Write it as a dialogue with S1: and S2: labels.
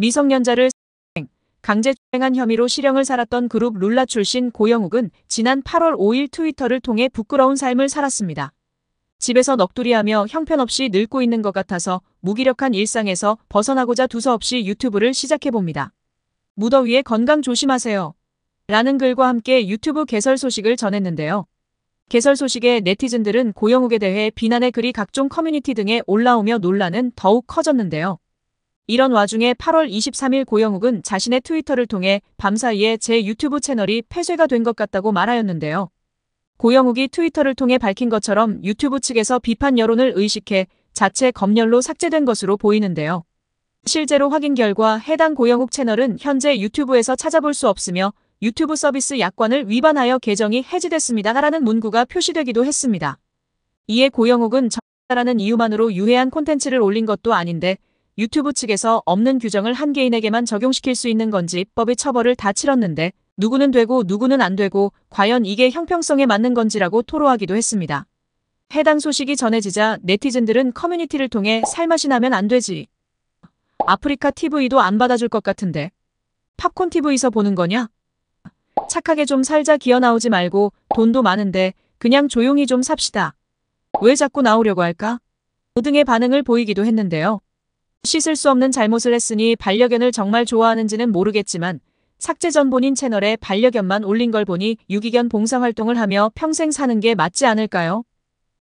S1: 미성년자를 강제추행한 혐의로 실형을 살았던 그룹 룰라 출신 고영욱은 지난 8월 5일 트위터를 통해 부끄러운 삶을 살았습니다. 집에서 넋두리하며 형편없이 늙고 있는 것 같아서 무기력한 일상에서 벗어나고자 두서없이 유튜브를 시작해봅니다. 무더위에 건강 조심하세요. 라는 글과 함께 유튜브 개설 소식을 전했는데요. 개설 소식에 네티즌들은 고영욱에 대해 비난의 글이 각종 커뮤니티 등에 올라오며 논란은 더욱 커졌는데요. 이런 와중에 8월 23일 고영욱은 자신의 트위터를 통해 밤사이에 제 유튜브 채널이 폐쇄가 된 것 같다고 말하였는데요. 고영욱이 트위터를 통해 밝힌 것처럼 유튜브 측에서 비판 여론을 의식해 자체 검열로 삭제된 것으로 보이는데요. 실제로 확인 결과 해당 고영욱 채널은 현재 유튜브에서 찾아볼 수 없으며 유튜브 서비스 약관을 위반하여 계정이 해지됐습니다라는 문구가 표시되기도 했습니다. 이에 고영욱은 저라는 이유만으로 유해한 콘텐츠를 올린 것도 아닌데 유튜브 측에서 없는 규정을 한 개인에게만 적용시킬 수 있는 건지 법의 처벌을 다 치렀는데 누구는 되고 누구는 안 되고 과연 이게 형평성에 맞는 건지라고 토로하기도 했습니다. 해당 소식이 전해지자 네티즌들은 커뮤니티를 통해 살맛이 나면 안 되지. 아프리카 TV도 안 받아줄 것 같은데. 팝콘 TV에서 보는 거냐? 착하게 좀 살자 기어 나오지 말고 돈도 많은데 그냥 조용히 좀 삽시다. 왜 자꾸 나오려고 할까? 등의 반응을 보이기도 했는데요. 씻을 수 없는 잘못을 했으니 반려견을 정말 좋아하는지는 모르겠지만 삭제 전 본인 채널에 반려견만 올린 걸 보니 유기견 봉사활동을 하며 평생 사는 게 맞지 않을까요?